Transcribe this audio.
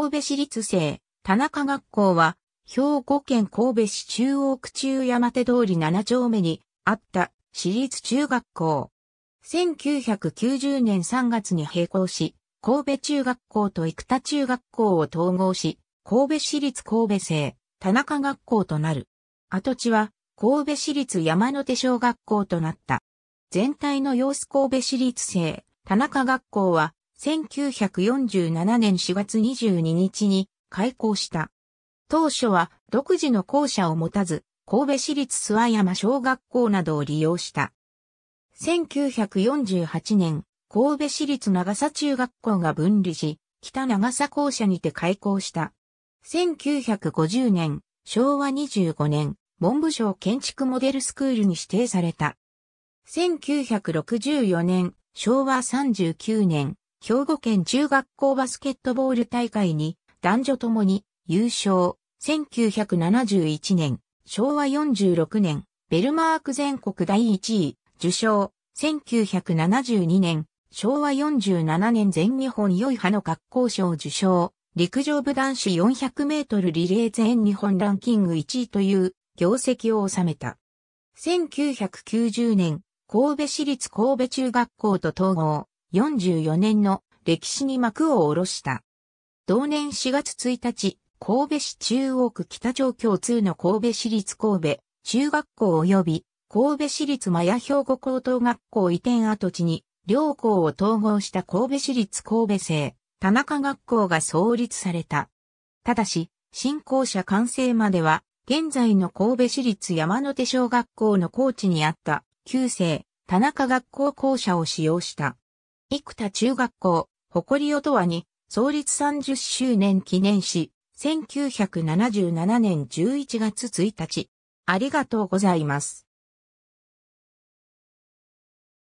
神戸市立生、田中学校は、兵庫県神戸市中央区中山手通り7丁目にあった市立中学校。1990年3月に閉校し、神戸中学校と生田中学校を統合し、神戸市立神戸生、田中学校となる。跡地は、神戸市立山手小学校となった。全体の様子神戸市立生、田中学校は、1947年4月22日に開校した。当初は独自の校舎を持たず、神戸市立諏訪山小学校などを利用した。1948年、神戸市立長佐中学校が分離し、北長佐校舎にて開校した。1950年、昭和25年、文部省建築モデルスクールに指定された。1964年、昭和39年、兵庫県中学校バスケットボール大会に男女ともに優勝。1971年、昭和46年、ベルマーク全国第1位、受賞。1972年、昭和47年全日本良い派の学校賞受賞。陸上部男子400メートルリレー全日本ランキング1位という業績を収めた。1990年、神戸市立神戸中学校と統合。44年の歴史に幕を下ろした。同年4月1日、神戸市中央区北町共通の神戸市立神戸中学校及び神戸市立麻屋兵庫高等学校移転跡地に両校を統合した神戸市立神戸生田中学校が創立された。ただし、新校舎完成までは現在の神戸市立山手小学校の校地にあった旧生田中学校校舎を使用した。生田中学校、誇りをとに、創立30周年記念し、1977年11月1日。ありがとうございます。